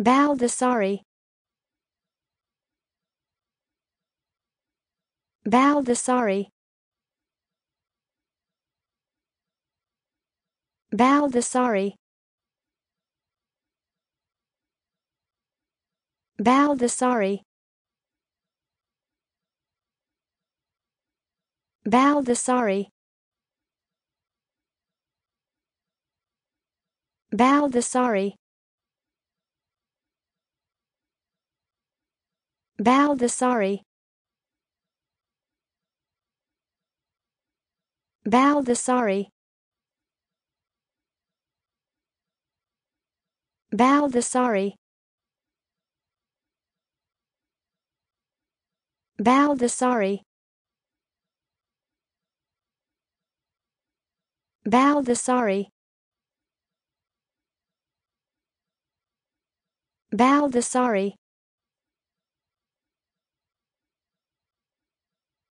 Baldessari Baldessari Baldessari Baldessari Baldessari Baldessari Baldessari Baldessari Baldessari Baldessari Baldessari Baldessari